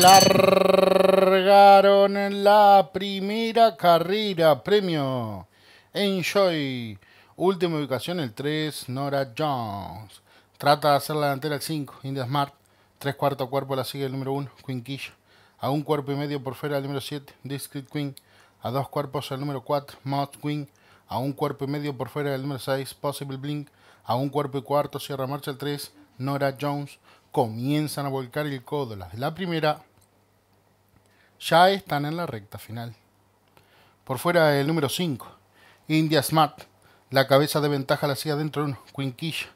largaron en la primera carrera. Premio Enjoy. Última ubicación, el 3, Nora Jones. Trata de hacer la delantera el 5, India Smart. 3 cuartos cuerpo la sigue el número 1, Queen Kish A un cuerpo y medio por fuera el número 7, Discreet Queen. A dos cuerpos el número 4, Mod Queen. A un cuerpo y medio por fuera el número 6, Possible Blink. A un cuerpo y cuarto cierra marcha el 3, Nora Jones comienzan a volcar el codo las de la primera, ya están en la recta final. Por fuera el número 5, India Smart, la cabeza de ventaja la hacía dentro de un quinquilla,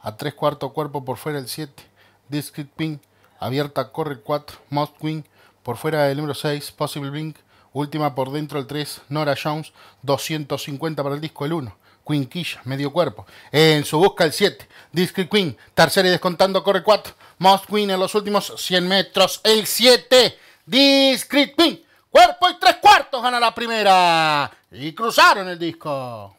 a 3 cuartos cuerpo por fuera el 7, Discreet Pink, abierta corre 4, Most Queen, por fuera el número 6, Possible Blink, última por dentro el 3, Nora Jones, 250 para el disco el 1, Quinquilla, medio cuerpo. En su busca el 7. Discreet Queen, tercera y descontando, corre 4. Most Queen en los últimos 100 metros. El 7. Discreet Queen. Cuerpo y tres cuartos gana la primera. Y cruzaron el disco.